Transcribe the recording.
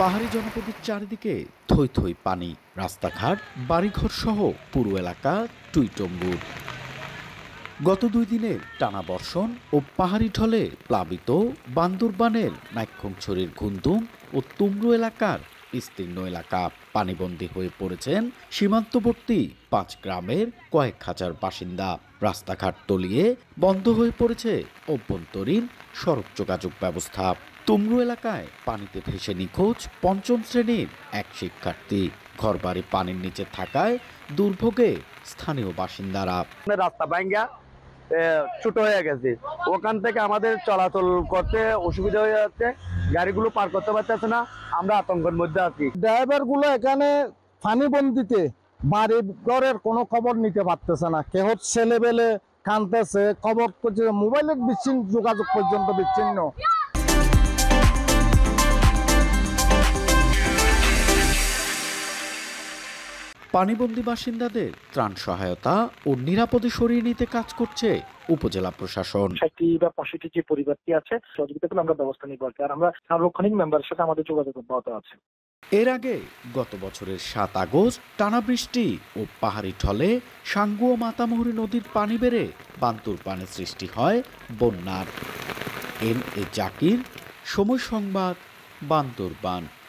পাহাড়ি জনপদের চারিদিকে থই থই পানি রাস্তাঘাট বাড়িঘর সহ পুরো এলাকা টুইটম্বুর গত দুই দিনের টানা বর্ষণ ও পাহাড়ি ঢলে প্লাবিত বান্দরবানের নাক্ষংছড়ির ঘুন্দুম ও তুমরু এলাকার বিস্তীর্ণ এলাকা পানিবন্দী হয়ে পড়েছেন সীমান্তবর্তী পাঁচ গ্রামের কয়েক হাজার বাসিন্দা রাস্তাঘাট তলিয়ে বন্ধ হয়ে পড়েছে অভ্যন্তরীণ সড়ক যোগাযোগ ব্যবস্থা তুমরু এলাকায় পানিতে ভেসে নিখোঁজ পঞ্চম শ্রেণীর এক শিক্ষার্থী ঘরবাড়ি পানির নিচে থাকায় দুর্ভোগে স্থানীয় বাসিন্দারা রাস্তা ভাঙ্গা ছোট হয়ে গেছে ওখান থেকে আমাদের চলাচল করতে অসুবিধা হয়ে যাচ্ছে গাড়িগুলো পার করতে পারতেছে না আমরা আতঙ্কের মধ্যে আছি ড্রাইভার গুলো এখানে ফানি বন্দিতে বাড়ি ঘরের কোনো খবর নিতে পারতেছে না কেহ ছেলে বেলে কানতেছে খবর করছে মোবাইলের বিচ্ছিন্ন যোগাযোগ পর্যন্ত বিচ্ছিন্ন পানিবন্দী বাসিন্দাদের ত্রাণ সহায়তা ও নিরাপদে সরিয়ে নিতে কাজ করছে উপজেলা প্রশাসন বা পঁয়ষট্টি যে পরিবারটি আছে সহযোগিতা করলে আমরা ব্যবস্থা নিব আর আমরা সার্বক্ষণিক মেম্বারের সাথে আমাদের যোগাযোগ অব্যাহত আছে এর আগে গত বছরের সাত আগস্ট টানা বৃষ্টি ও পাহাড়ি ঠলে সাঙ্গু ও মাতামুহুরী নদীর পানি বেড়ে বান্তুর পানে সৃষ্টি হয় বন্যার এম এ জাকির সময় সংবাদ বান্দরবান